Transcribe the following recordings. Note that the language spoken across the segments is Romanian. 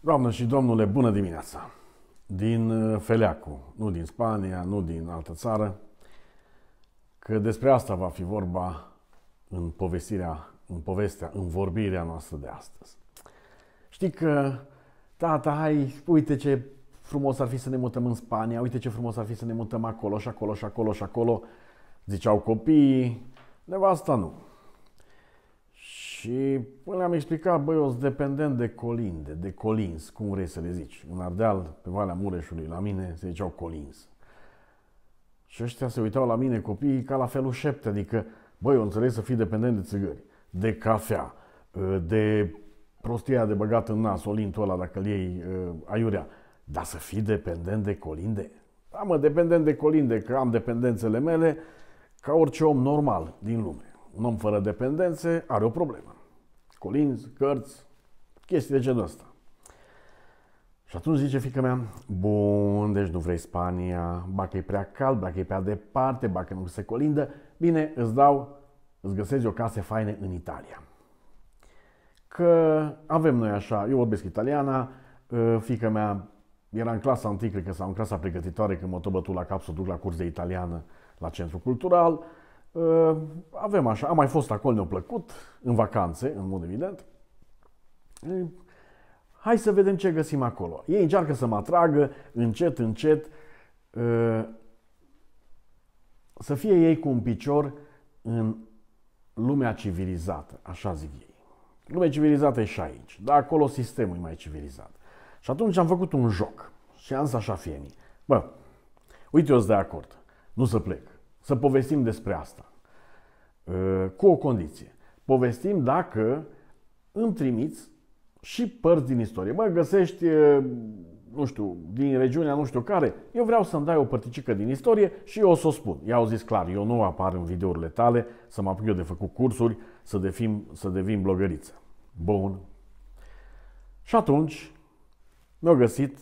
Doamnă și domnule, bună dimineața! Din uh, Feleacu, nu din Spania, nu din altă țară, că despre asta va fi vorba în povestirea, în povestea, în vorbirea noastră de astăzi. Știi că, tata, hai, uite ce frumos ar fi să ne mutăm în Spania, uite ce frumos ar fi să ne mutăm acolo și acolo și acolo și acolo, ziceau copiii, nevasta nu. Și le-am explicat, băi, eu sunt dependent de colinde, de colins, cum vrei să le zici. În Ardeal, pe Valea Mureșului, la mine se ziceau colins. Și ăștia se uitau la mine copiii ca la felul șepte, adică, băi, eu înțeleg să fii dependent de țigări, de cafea, ă, de prostia de băgat în nas, olintul ăla dacă îl iei ă, aiurea, dar să fii dependent de colinde? Da, mă, dependent de colinde, că am dependențele mele ca orice om normal din lume. Un om fără dependențe are o problemă colinzi, cărți, chestii de genul ăsta. Și atunci zice fica mea, bun, deci nu vrei Spania, ba că e prea cald, ba că e prea departe, ba că nu se colindă, bine, îți dau, îți găsezi o casă faină în Italia. Că avem noi așa, eu vorbesc italiana, ă, fica mea era în clasa antică, cred că, sau în clasa pregătitoare, când mă tot la cap să o duc la curs de italiană la centru Cultural, Ă, avem așa, am mai fost acolo, ne-a plăcut, în vacanțe, în mod evident. Hai să vedem ce găsim acolo. Ei încearcă să mă atragă încet, încet, ă, să fie ei cu un picior în lumea civilizată, așa zic ei. Lumea civilizată e și aici, dar acolo sistemul e mai civilizat. Și atunci am făcut un joc și am să așa fie mie. Bă, uite, eu sunt de acord, nu să plec, să povestim despre asta. Uh, cu o condiție. Povestim dacă îmi trimiți și părți din istorie. Bă, găsești, uh, nu știu, din regiunea nu știu care, eu vreau să-mi dai o părticică din istorie și eu o să o spun. I-au zis clar, eu nu apar în videourile tale, să mă apuc eu de făcut cursuri, să, defim, să devin blogăriță. Bun. Și atunci mi-au găsit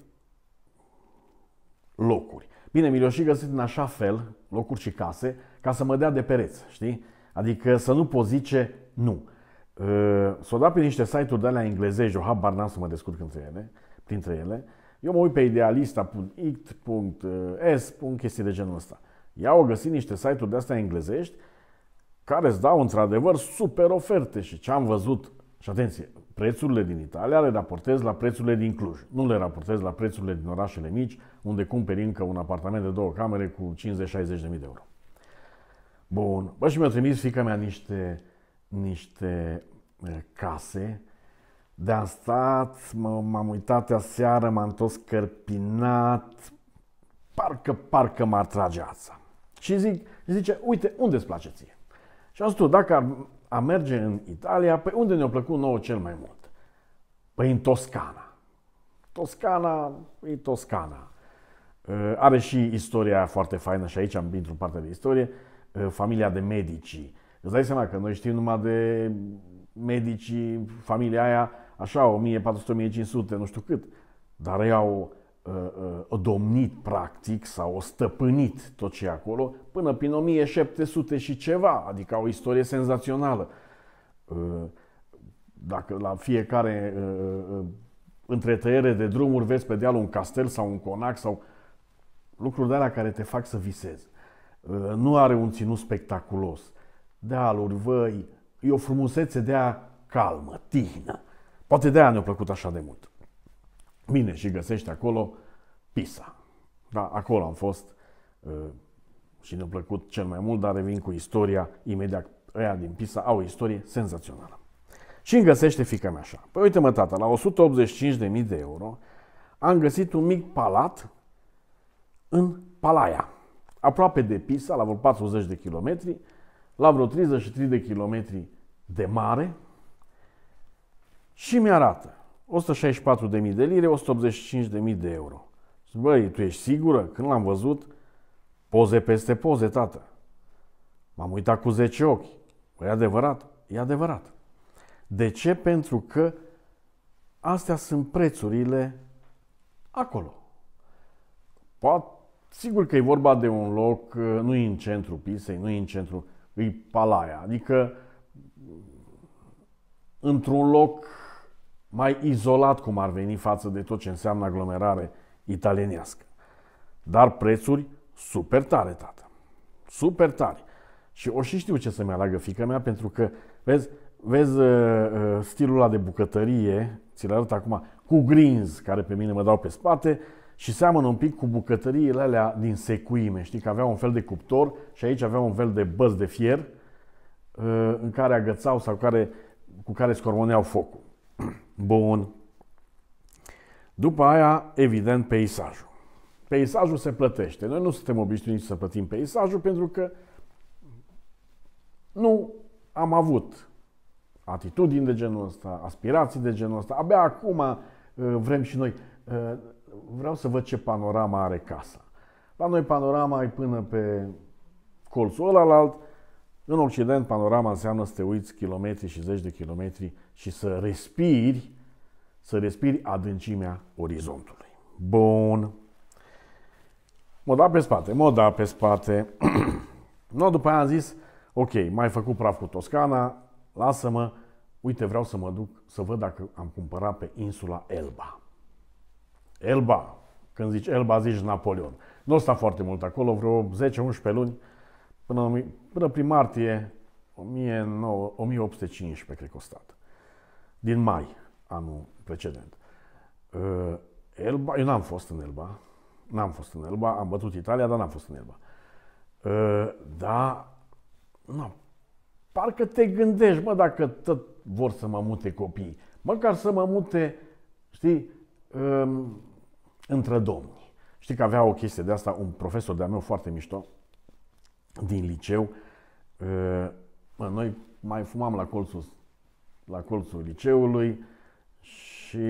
locuri. Bine, mi le-au și găsit în așa fel, locuri și case, ca să mă dea de pereți, știi? Adică să nu poți zice nu. Să o dat pe niște site-uri de alea englezești, eu habar n-am să mă descurc între ele, printre ele. Eu mă uit pe pun chestii de genul ăsta. Ia o găsit niște site-uri de astea englezești care îți dau într-adevăr super oferte și ce am văzut, și atenție, prețurile din Italia le raportez la prețurile din Cluj. Nu le raportez la prețurile din orașele mici, unde cumperi încă un apartament de două camere cu 50-60 de mii de euro. Bun. Bă, și mi-a trimis fica mea niște, niște case. De am stat, m-am uitat seară, m-am întors scărpinat. parcă, parcă m-ar trage ața. Și zic, zice, uite, unde îți place ție? Și am zis dacă ar, a merge în Italia, pe unde ne-a plăcut nouă cel mai mult? Păi în Toscana. Toscana e Toscana. Are și istoria foarte faină și aici am într în partea de istorie. Eh, familia de medici. Îți dai seama că noi știm numai de medici, familia aia, așa, 1400-1500, nu știu cât, dar ei au uh, domnit practic sau o stăpânit tot ce e acolo până prin 1700 și ceva, adică o istorie senzațională. Uh, dacă la fiecare uh, întretăiere de drumuri vezi pe deal un castel sau un conac sau lucruri de alea care te fac să visezi. Uh, nu are un ținut spectaculos. Dealuri, văi, e o frumusețe de a calmă, tihnă. Poate de aia ne-a plăcut așa de mult. Bine, și găsește acolo Pisa. Da, acolo am fost uh, și ne-a plăcut cel mai mult, dar revin cu istoria imediat. Aia din Pisa au o istorie senzațională. Și îmi găsește fica mea așa. Păi uite mă tata, la 185.000 de euro am găsit un mic palat în Palaia aproape de Pisa, la vreo 40 de kilometri, la vreo 33 de kilometri de mare și mi-arată 164.000 de lire, 185.000 de euro. Zic, băi, tu ești sigură? Când l-am văzut, poze peste poze, tată. M-am uitat cu 10 ochi. Păi, e adevărat? E adevărat. De ce? Pentru că astea sunt prețurile acolo. Poate Sigur că e vorba de un loc, uh, nu e în centru Pisei, nu e în centru, e Palaia, adică mm, într-un loc mai izolat cum ar veni față de tot ce înseamnă aglomerare italienească. Dar prețuri super tare, tată. Super tare. Și o și știu ce să-mi aleagă fica mea, pentru că, vezi, vezi uh, uh, stilul ăla de bucătărie, ți-l arăt acum, cu grinzi care pe mine mă dau pe spate, și seamănă un pic cu bucătăriile alea din secuime, știi, că aveau un fel de cuptor și aici aveau un fel de băz de fier uh, în care agățau sau care, cu care scormoneau focul. Bun. După aia, evident, peisajul. Peisajul se plătește. Noi nu suntem obișnuiți să plătim peisajul pentru că nu am avut atitudini de genul ăsta, aspirații de genul ăsta. Abia acum uh, vrem și noi uh, vreau să văd ce panorama are casa. La noi panorama e până pe colțul ăla alt. În Occident panorama înseamnă să te uiți kilometri și zeci de kilometri și să respiri, să respiri adâncimea orizontului. Bun. Moda pe spate, m pe spate. no, după aia am zis, ok, mai făcut praf cu Toscana, lasă-mă, uite, vreau să mă duc să văd dacă am cumpărat pe insula Elba. Elba, când zici Elba, zici Napoleon. Nu sta foarte mult acolo, vreo 10-11 luni, până, până prin martie 1815, cred că o stat. Din mai, anul precedent. Uh, Elba, eu n-am fost în Elba, n-am fost în Elba, am bătut Italia, dar n-am fost în Elba. Uh, da, nu, parcă te gândești, mă, dacă tot vor să mă mute copiii, măcar să mă mute, știi, um, între domni. Știi că avea o chestie de asta un profesor de-a meu foarte mișto din liceu. Uh, mă, noi mai fumam la colțul, la colțul liceului și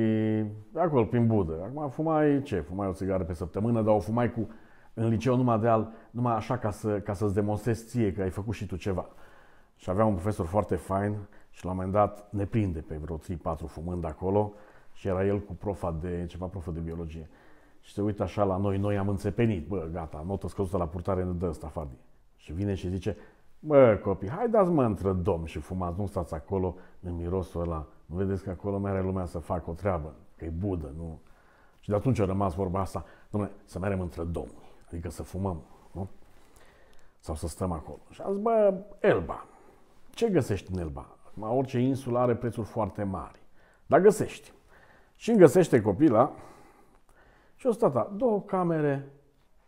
acolo, prin budă. Acum fumai ce? Fumai o țigară pe săptămână, dar o fumai cu, în liceu numai, de al, numai așa ca, să, ca să-ți demonstrezi ție că ai făcut și tu ceva. Și avea un profesor foarte fain și la un moment dat ne prinde pe vreo 3-4 fumând acolo și era el cu profa de, ceva profă de biologie și se uită așa la noi, noi am înțepenit, bă, gata, notă scăzută la purtare ne dă ăsta, Fardi. Și vine și zice, bă, copii, hai dați mă între domn și fumați, nu stați acolo în mirosul ăla, nu vedeți că acolo mai are lumea să facă o treabă, că e budă, nu? Și de atunci a rămas vorba asta, domnule, să mergem între domni, adică să fumăm, nu? Sau să stăm acolo. Și am zis, bă, Elba, ce găsești în Elba? Acum, orice insulă are prețuri foarte mari, dar găsești. Și îmi găsește copila și o da, două camere,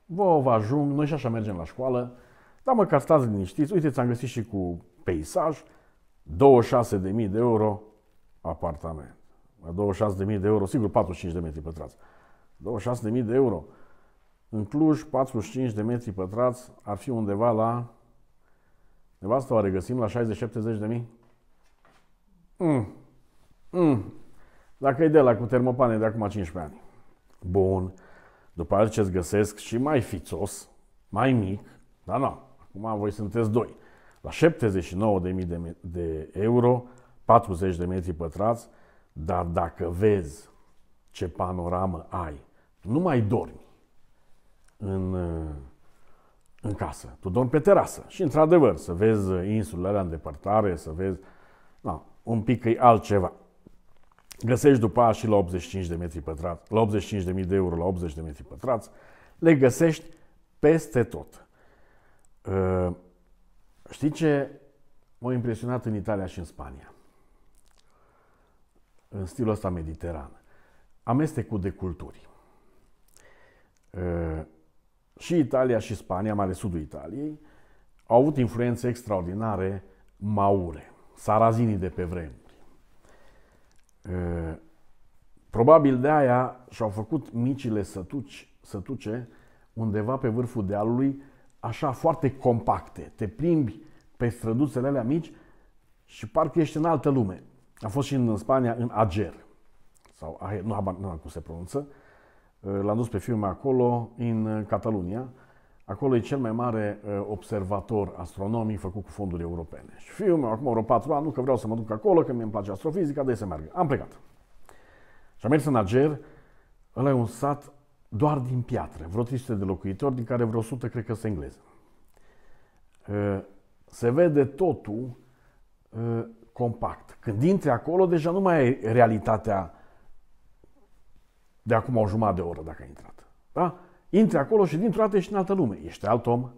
vă vă ajung, noi și așa mergem la școală, dar măcar stați liniștiți, uite, ți-am găsit și cu peisaj, 26.000 de euro apartament. 26.000 de euro, sigur 45 de metri pătrați. 26.000 de euro. În Cluj, 45 de metri pătrați ar fi undeva la... Nevastă o regăsim la 60-70 de mii? Mm. Mm. Dacă e de la cu termopane de acum 15 ani bun, după aceea ce îți găsesc și mai fițos, mai mic, dar nu, acum voi sunteți doi. La 79.000 de, de euro, 40 de metri pătrați, dar dacă vezi ce panoramă ai, nu mai dormi în, în casă. Tu dormi pe terasă și, într-adevăr, să vezi insulele în depărtare, să vezi... Na, un pic e altceva găsești după aia și la 85 de metri pătrați, la 85.000 de euro, la 80 de metri pătrați, le găsești peste tot. Uh, știi ce m-a impresionat în Italia și în Spania? În stilul ăsta mediteran. Amestecul de culturi. Uh, și Italia și Spania, mai ales sudul Italiei, au avut influențe extraordinare maure, sarazinii de pe vremuri Eh, probabil de aia și-au făcut micile sătuci, sătuce undeva pe vârful dealului, așa foarte compacte. Te plimbi pe străduțele alea mici și parcă ești în altă lume. A fost și în Spania, în Ager. Sau, nu, nu, cum se pronunță. Eh, l-am dus pe fiul meu acolo, în Catalunia. Acolo e cel mai mare uh, observator astronomic făcut cu fonduri europene. Și fiul meu, acum vreo patru ani, nu că vreau să mă duc acolo, că mi îmi place astrofizica, de să meargă. Am plecat. Și am mers în Ager, ăla e un sat doar din piatră, vreo 300 de locuitori, din care vreo 100 cred că sunt engleze. Uh, se vede totul uh, compact. Când intri acolo, deja nu mai e realitatea de acum o jumătate de oră dacă ai intrat. Da? intri acolo și dintr-o dată ești în altă lume. Ești alt om,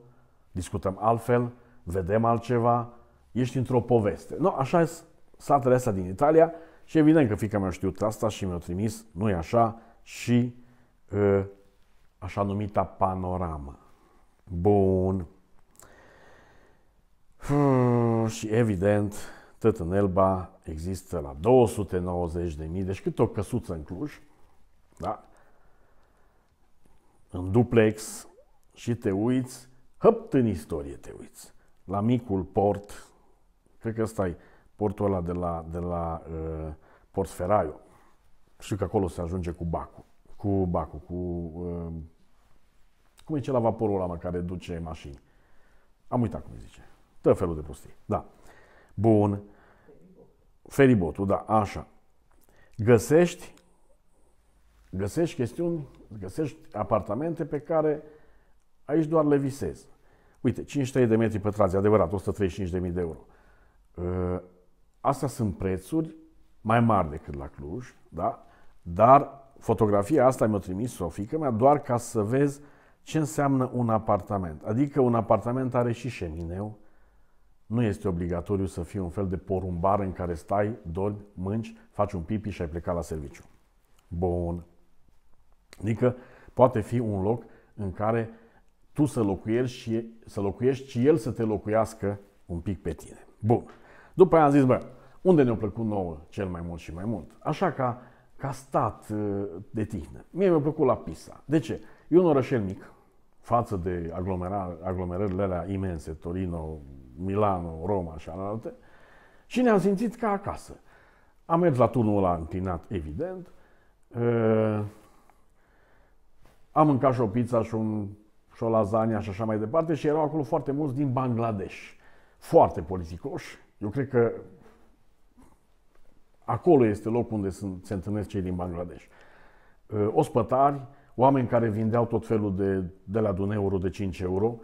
discutăm altfel, vedem altceva, ești într-o poveste. No, așa e satele astea din Italia și evident că fica mea știut asta și mi-a trimis, nu e așa, și ă, așa numita panoramă. Bun. Hmm, și evident, tot în Elba există la 290.000, deci cât o căsuță în Cluj, da? în duplex și te uiți, hăp, în istorie te uiți, la micul port, cred că ăsta e portul ăla de la, de la uh, Port Ferraio. Și că acolo se ajunge cu bacul, cu bacul, cu... Uh, cum e la vaporul ăla mă, care duce mașini? Am uitat cum zice. Tot felul de prostii. Da. Bun. Feribotul, da, așa. Găsești Găsești chestiuni, găsești apartamente pe care aici doar le visezi. Uite, 53 de metri pătrați, adevărat, 135.000 de euro. Ă, astea sunt prețuri mai mari decât la Cluj, da? dar fotografia asta mi-a trimis o fică mea doar ca să vezi ce înseamnă un apartament. Adică un apartament are și șemineu, nu este obligatoriu să fie un fel de porumbar în care stai, dormi, mânci, faci un pipi și ai plecat la serviciu. Bun. Adică poate fi un loc în care tu să locuiești și, să locuiești și el să te locuiască un pic pe tine. Bun. După aia am zis, bă, unde ne-a plăcut nouă cel mai mult și mai mult? Așa ca, ca stat uh, de tihnă. Mie mi-a plăcut la Pisa. De ce? E un orășel mic față de aglomerările alea imense, Torino, Milano, Roma și alte, și ne-am simțit ca acasă. Am mers la turnul ăla înclinat, evident, uh, am mâncat și o pizza și, un, și o lasagna și așa mai departe și erau acolo foarte mulți din Bangladesh. Foarte politicoși. Eu cred că acolo este locul unde sunt, se întâlnesc cei din Bangladesh. Uh, ospătari, oameni care vindeau tot felul de, de la de un euro, de 5 euro.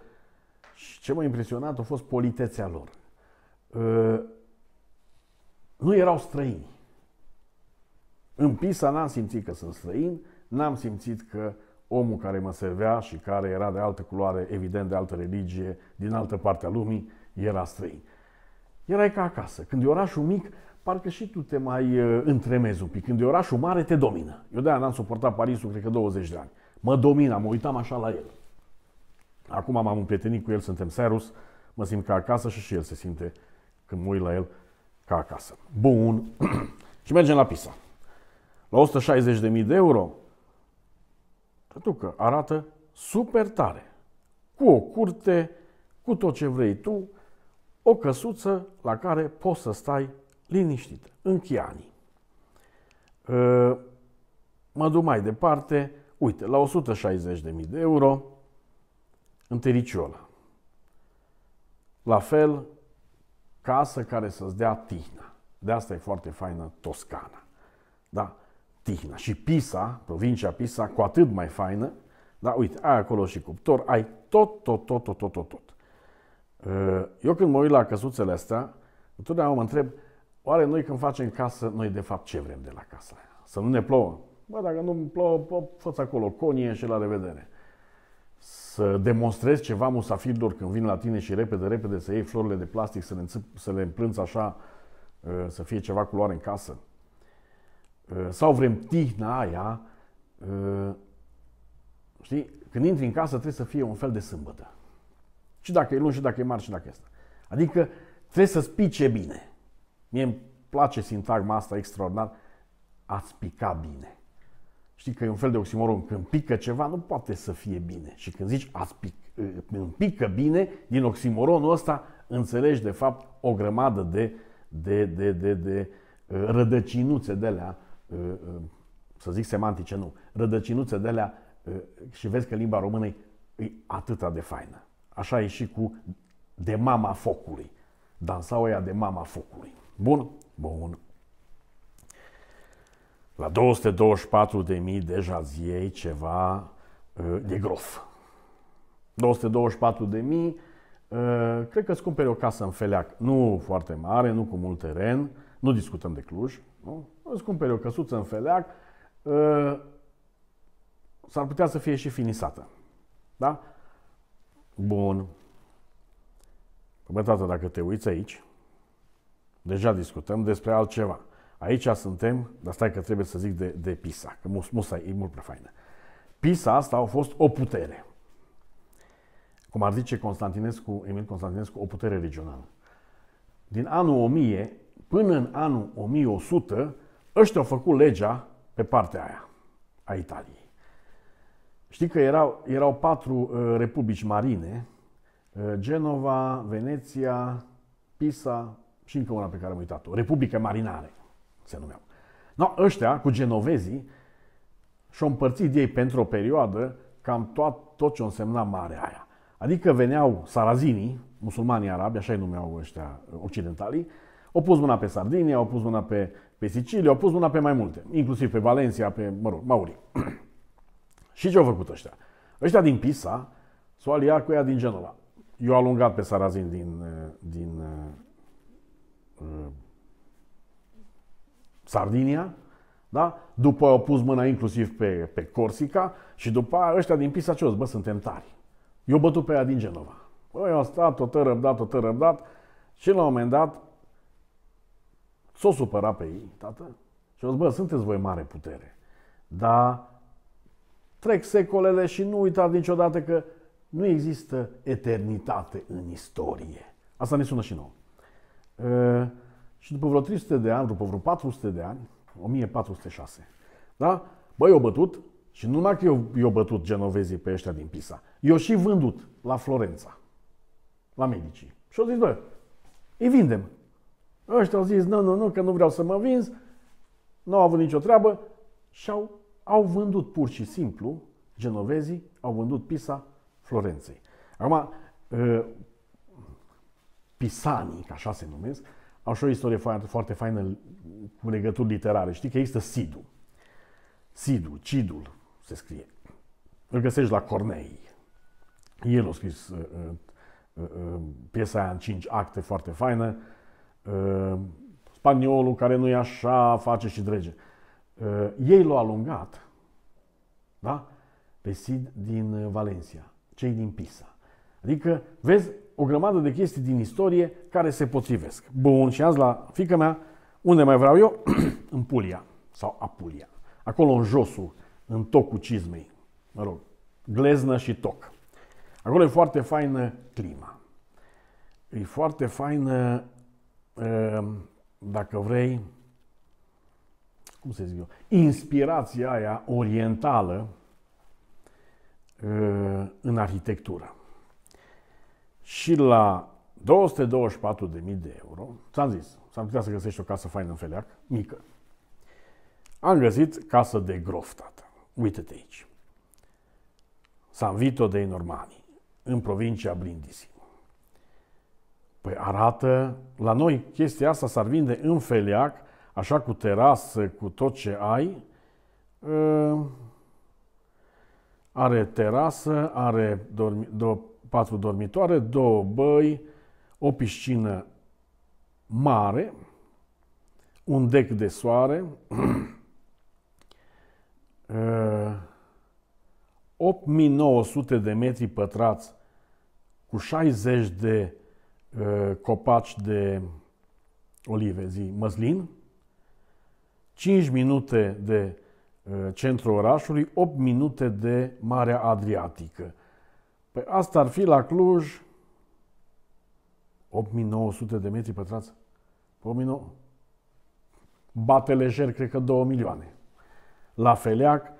Și ce m-a impresionat a fost politețea lor. Uh, nu erau străini. În Pisa n-am simțit că sunt străini, n-am simțit că omul care mă servea și care era de altă culoare, evident de altă religie, din altă parte a lumii, era străin. Erai ca acasă. Când e orașul mic, parcă și tu te mai uh, întremezi un pic. Când e orașul mare, te domină. Eu de-aia n-am suportat Parisul, cred că 20 de ani. Mă domina, mă uitam așa la el. Acum m-am împrietenit cu el, suntem serus, mă simt ca acasă și și el se simte când mă uit la el ca acasă. Bun. și mergem la Pisa. La 160.000 de euro, pentru că arată super tare. Cu o curte, cu tot ce vrei tu, o căsuță la care poți să stai liniștit, în Chiani. Ă, mă duc mai departe, uite, la 160.000 de euro, în Tericiola. La fel, casă care să-ți dea tihna. De asta e foarte faină Toscana. Da? Tihna. Și Pisa, provincia Pisa, cu atât mai faină, da, uite, ai acolo și cuptor, ai tot, tot, tot, tot, tot, tot, tot. Eh, eu când mă uit la căsuțele astea, întotdeauna mă întreb, oare noi când facem casă, noi de fapt ce vrem de la casa aia? Să nu ne plouă? Bă, dacă nu plouă, bă, fă acolo conie și la revedere. Să demonstrezi ceva musafirilor când vin la tine și repede, repede să iei florile de plastic, să le, să le împlânți așa, eh, să fie ceva culoare în casă. Eh, sau vrem tihna aia, eh, știi, când intri în casă trebuie să fie un fel de sâmbătă. Și dacă e luni, și dacă e marți, și dacă e asta. Adică trebuie să spice bine. Mie îmi place sintagma asta extraordinar, a spica bine. Știi că e un fel de oximoron, când pică ceva nu poate să fie bine. Și când zici ați pic, eh, îmi pică bine, din oximoronul ăsta înțelegi de fapt o grămadă de, de, de, de, de rădăcinuțe de alea Ă, ă, să zic semantice, nu, rădăcinuțe de alea ă, și vezi că limba română e atâta de faină. Așa e și cu de mama focului. Dansau ea de mama focului. Bun? Bun. La 224.000 de ziei ceva de grof. 224.000, cred că îți cumperi o casă în Feleac, nu foarte mare, nu cu mult teren, nu discutăm de Cluj, nu? Îți cumperi o căsuță în feleac, ă, s-ar putea să fie și finisată. Da? Bun. Bătată, dacă te uiți aici, deja discutăm despre altceva. Aici suntem, dar stai că trebuie să zic de, de Pisa, că mus, Musa e mult prea faină. Pisa asta a fost o putere. Cum ar zice Constantinescu, Emil Constantinescu, o putere regională. Din anul 1000 Până în anul 1100, ăștia au făcut legea pe partea aia a Italiei. Știi că erau, erau patru uh, republici marine, uh, Genova, Veneția, Pisa și încă una pe care am uitat-o, Republica Marinare se numeau. No, ăștia, cu genovezii, și-au împărțit ei pentru o perioadă cam tot, tot ce însemna marea aia. Adică veneau sarazinii, musulmanii arabi, așa-i numeau ăștia uh, occidentalii, au pus mâna pe Sardinia, au pus mâna pe, pe Sicilia, au pus mâna pe mai multe, inclusiv pe Valencia, pe, mă rog, Mauri. și ce au făcut ăștia? Ăștia din Pisa s-au aliat cu ea din Genova. Eu alungat pe Sarazin din, eh, din uh, Sardinia, da? După au pus mâna inclusiv pe, pe Corsica și după aia ăștia din Pisa ce bă, suntem tari. Eu bătut pe ea din Genova. Bă, eu am stat, tot răbdat, tot răbdat și la un moment dat S-o supăra pe ei, tată, și au zis, bă, sunteți voi mare putere, dar trec secolele și nu uitați niciodată că nu există eternitate în istorie. Asta ne sună și nouă. E, ă, și după vreo 300 de ani, după vreo 400 de ani, 1406, da? Băi, eu bătut și nu numai că eu, eu bătut genovezii pe ăștia din Pisa, eu și vândut la Florența, la medicii. Și au zis, bă, îi vindem. Ăștia au zis, nu, nu, nu, că nu vreau să mă vinzi, nu au avut nicio treabă și au, au vândut pur și simplu, genovezii au vândut Pisa Florenței. Acum, ă, pisanii, ca așa se numesc, au și o istorie foarte, foarte faină cu legături literare. Știi că există Sidu. Sidu, Cidul se scrie. Îl găsești la Cornei. El a scris uh, uh, uh, piesa aia în cinci acte foarte faină. Uh, Ehm, spaniolul care nu e așa, face și drege. Ehm, ei l-au alungat, da? Pe Sid din eh, Valencia, cei din Pisa. Adică, vezi, o grămadă de chestii din istorie care se potrivesc. Bun, și azi la fica mea, unde mai vreau eu? în Pulia sau Apulia. Acolo în josul, în tocul cizmei. Mă rog, gleznă și toc. Acolo e foarte faină clima. E foarte faină Ehm, dacă vrei, cum să zic eu, inspirația aia orientală ehm, în arhitectură. Și la 224.000 de euro, ți-am zis, s-ar putea să găsești o casă faină în Feleac, mică. Am găsit casă de grof, tată. Uite-te aici. San Vito dei Normani, în provincia Brindisi. Păi arată, la noi chestia asta s-ar vinde în feliac, așa cu terasă, cu tot ce ai. Ă, are terasă, are dormi, două, patru dormitoare, două băi, o piscină mare, un dec de soare, 8900 ă, de metri pătrați cu 60 de Uh, copaci de olive, zi, măslin, 5 minute de uh, centrul orașului, 8 minute de Marea Adriatică. Păi asta ar fi la Cluj 8900 de metri pătrați. 8900. Bate lejer, cred că 2 milioane. La Feleac,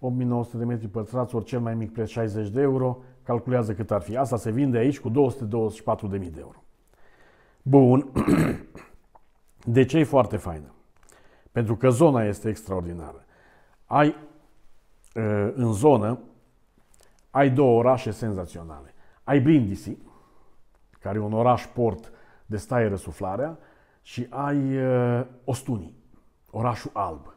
8900 de metri pătrați, ori cel mai mic preț 60 de euro, calculează cât ar fi. Asta se vinde aici cu 224.000 de euro. Bun. De ce e foarte faină? Pentru că zona este extraordinară. Ai ă, în zonă ai două orașe senzaționale. Ai Brindisi, care e un oraș port de staie răsuflarea, și ai ă, Ostuni, orașul alb.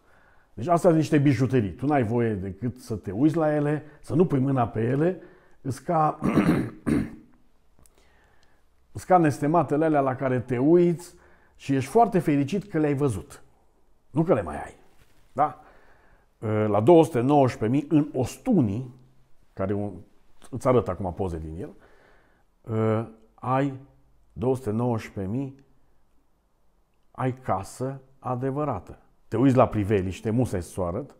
Deci astea sunt niște bijuterii. Tu n-ai voie decât să te uiți la ele, să nu pui mâna pe ele, Îs ca, ca nestematele alea la care te uiți și ești foarte fericit că le-ai văzut. Nu că le mai ai. Da? Ă, la 219.000 în Ostunii, care un, îți arăt acum poze din el, ă, ai 219.000, ai casă adevărată. Te uiți la priveliște, musai să o arăt,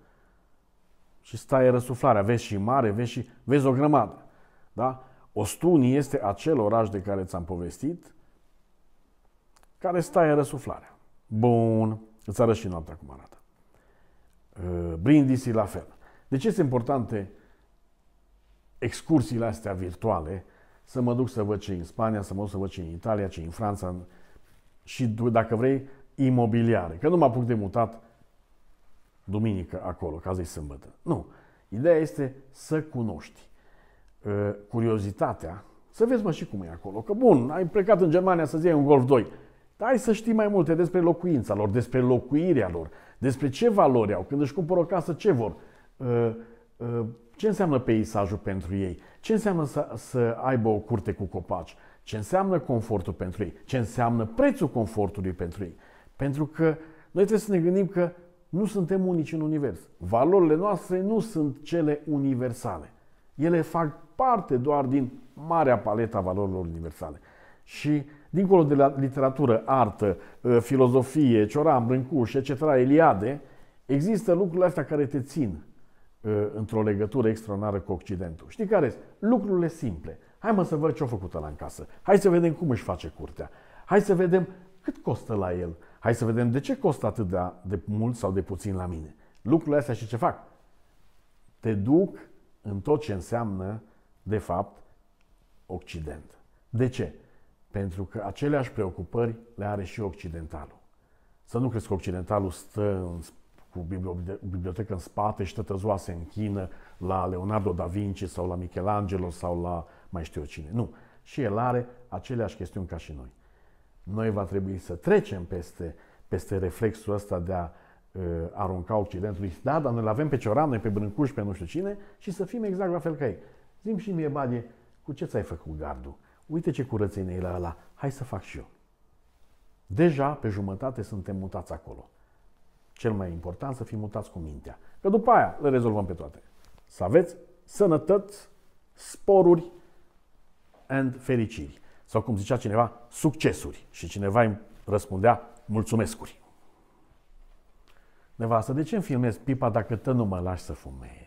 și stai răsuflarea. Vezi și mare, vezi și vezi o grămadă. Da? Ostuni este acel oraș de care ți-am povestit, care stai în răsuflarea. Bun, îți arăt și noaptea cum arată. Uh, brindisi la fel. De ce sunt importante excursiile astea virtuale? Să mă duc să văd ce în Spania, să mă duc să văd ce în Italia, ce în Franța și, dacă vrei, imobiliare. Că nu mă apuc de mutat duminică acolo, ca azi sâmbătă. Nu. Ideea este să cunoști curiozitatea, să vezi mă și cum e acolo. Că bun, ai plecat în Germania să-ți iei un Golf 2, dar ai să știi mai multe despre locuința lor, despre locuirea lor, despre ce valori au, când își cumpără o casă, ce vor, ce înseamnă peisajul pentru ei, ce înseamnă să, să aibă o curte cu copaci, ce înseamnă confortul pentru ei, ce înseamnă prețul confortului pentru ei. Pentru că noi trebuie să ne gândim că nu suntem unici în univers. Valorile noastre nu sunt cele universale. Ele fac parte doar din marea paletă a valorilor universale. Și dincolo de la literatură, artă, ă, filozofie, cioram, Brâncuș, etc., Eliade, există lucrurile astea care te țin ă, într-o legătură extraordinară cu Occidentul. Știi care sunt? Lucrurile simple. Hai mă să văd ce o făcut la în casă. Hai să vedem cum își face curtea. Hai să vedem cât costă la el. Hai să vedem de ce costă atât de, de mult sau de puțin la mine. Lucrurile astea și ce fac? Te duc în tot ce înseamnă, de fapt, Occident. De ce? Pentru că aceleași preocupări le are și Occidentalul. Să nu crezi că Occidentalul stă în, cu bibliotecă în spate și tătăzoase în China la Leonardo da Vinci sau la Michelangelo sau la mai știu eu cine. Nu. Și el are aceleași chestiuni ca și noi. Noi va trebui să trecem peste, peste reflexul ăsta de a Uh, aruncau Occidentului, da, dar noi avem pe Cioran, noi pe Brâncuș, pe nu știu cine și să fim exact la fel ca ei. Zim și mie, Badie, cu ce ți-ai făcut gardul? Uite ce curățenie e la ăla, hai să fac și eu. Deja, pe jumătate, suntem mutați acolo. Cel mai important, să fim mutați cu mintea. Că după aia le rezolvăm pe toate. Să aveți sănătăți, sporuri and fericiri. Sau cum zicea cineva, succesuri. Și cineva îmi răspundea, mulțumescuri. Nevastă, de ce îmi filmezi pipa dacă tă nu mă lași să fumezi?